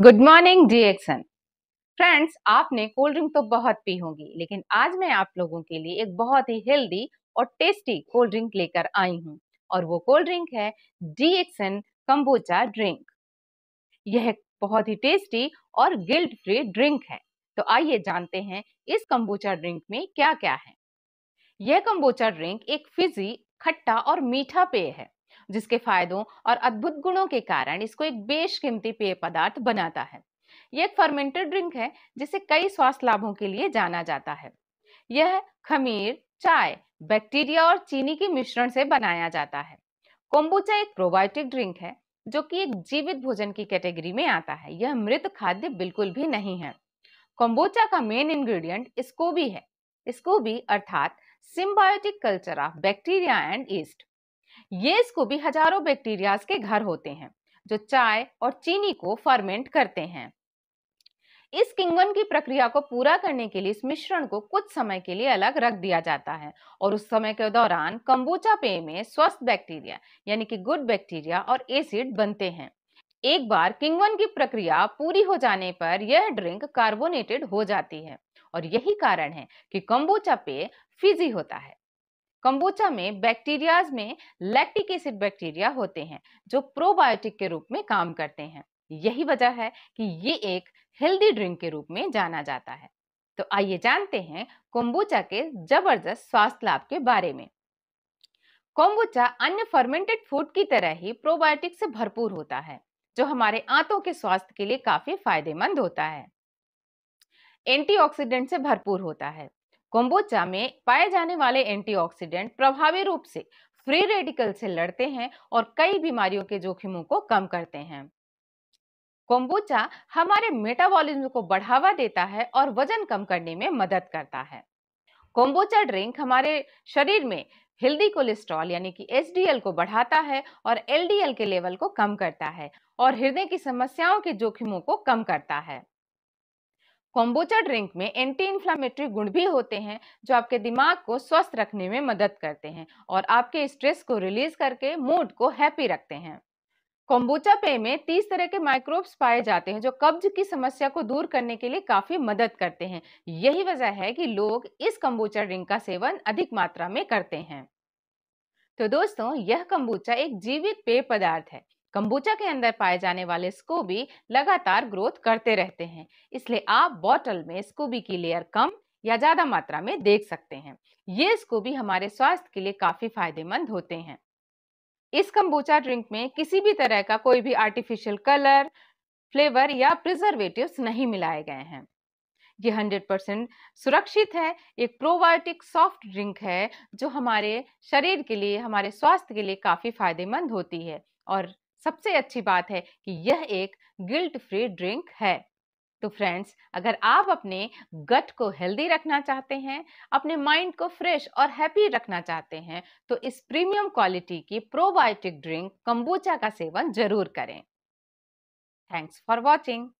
good morning डी एक्सन friends आपने कोल्ड ड्रिंक तो बहुत पी होगी लेकिन आज मैं आप लोगों के लिए एक बहुत ही हेल्दी और टेस्टी कोल्ड ड्रिंक लेकर आई हूँ और वो कोल्ड ड्रिंक है डी एक्सन कम्बोचा ड्रिंक यह बहुत ही टेस्टी और गिल्ट फ्री ड्रिंक है तो आइए जानते हैं इस कम्बोचा ड्रिंक में क्या क्या है यह कम्बोचा ड्रिंक एक फिजी खट्टा और मीठा पेय है जिसके फायदों और अद्भुत गुणों के कारण इसको एक बेशकीमती पेय पदार्थ बनाता है यह एक फर्मेंटेड ड्रिंक है जिसे कई स्वास्थ्य लाभों के लिए जाना जाता है यह खमीर चाय बैक्टीरिया और चीनी के मिश्रण से बनाया जाता है कोम्बुचा एक प्रोबायोटिक ड्रिंक है जो कि एक जीवित भोजन की कैटेगरी में आता है यह मृत खाद्य बिल्कुल भी नहीं है कोम्बुचा का मेन इंग्रेडिएंट स्कोबी है स्कोबी अर्थात symbiotic culture of bacteria and yeast ये स्कूबी हजारों बैक्टीरियाज के घर होते हैं जो चाय और चीनी को फर्मेंट करते हैं इस किंगवन की प्रक्रिया को पूरा करने के लिए इस मिश्रण को कुछ समय के लिए अलग रख दिया जाता है और उस समय के दौरान कम्बुचा पेय में स्वस्थ बैक्टीरिया यानी कि गुड बैक्टीरिया और एसिड बनते हैं एक बार किंगवन की प्रक्रिया पूरी हो जाने पर यह ड्रिंक कार्बोनेटेड हो जाती है और यही कारण है कि कम्बुचा पेय फिजी होता है कंबोचा में बैक्टीरियाज में लैक्टिक एसिड बैक्टीरिया होते हैं जो प्रोबायोटिक के रूप में काम करते हैं यही वजह है कि ये एक हेल्दी ड्रिंक के रूप में जाना जाता है तो आइए जानते हैं कोम्बोचा के जबरदस्त स्वास्थ्य लाभ के बारे में कोम्बोचा अन्य फर्मेंटेड फूड की तरह ही प्रोबायोटिक से भरपूर होता है जो हमारे आंतों के स्वास्थ्य के लिए काफी फायदेमंद होता है एंटीऑक्सीडेंट से भरपूर होता है कोम्बोचा में पाए जाने वाले एंटीऑक्सीडेंट प्रभावी रूप से फ्री रेडिकल से लड़ते हैं और कई बीमारियों के जोखिमों को कम करते हैं कोम्बोचा हमारे मेटाबॉलिज्म को बढ़ावा देता है और वजन कम करने में मदद करता है कोम्बोचा ड्रिंक हमारे शरीर में हेल्दी कोलेस्ट्रॉल यानी कि एच को बढ़ाता है और एल के लेवल को कम करता है और हृदय की समस्याओं के जोखिमों को कम करता है कोम्बोचा ड्रिंक में एंटी इन्फ्लामेटरी गुण भी होते हैं जो आपके दिमाग को स्वस्थ रखने में मदद करते हैं और आपके स्ट्रेस को रिलीज करके मूड को हैप्पी रखते हैं कोम्बोचा पेय में 30 तरह के माइक्रोब्स पाए जाते हैं जो कब्ज की समस्या को दूर करने के लिए काफी मदद करते हैं यही वजह है कि लोग इस कम्बोचा ड्रिंक का सेवन अधिक मात्रा में करते हैं तो दोस्तों यह कम्बोचा एक जीवित पेय पदार्थ है कंबुचा के अंदर पाए जाने वाले स्कोबी लगातार ग्रोथ करते रहते हैं इसलिए आप बॉटल में स्कोबी की लेयर कम या ज्यादा मात्रा में देख सकते हैं ये स्कोबी हमारे स्वास्थ्य के लिए काफी फायदेमंद होते हैं इस कंबुचा ड्रिंक में किसी भी तरह का कोई भी आर्टिफिशियल कलर फ्लेवर या प्रिजर्वेटिव नहीं मिलाए गए हैं ये 100% सुरक्षित है एक प्रोबायोटिक सॉफ्ट ड्रिंक है जो हमारे शरीर के लिए हमारे स्वास्थ्य के लिए काफ़ी फायदेमंद होती है और सबसे अच्छी बात है कि यह एक गिल्ट फ्री ड्रिंक है तो फ्रेंड्स अगर आप अपने गट को हेल्दी रखना चाहते हैं अपने माइंड को फ्रेश और हैप्पी रखना चाहते हैं तो इस प्रीमियम क्वालिटी की प्रोबायोटिक ड्रिंक कंबोचा का सेवन जरूर करें थैंक्स फॉर वॉचिंग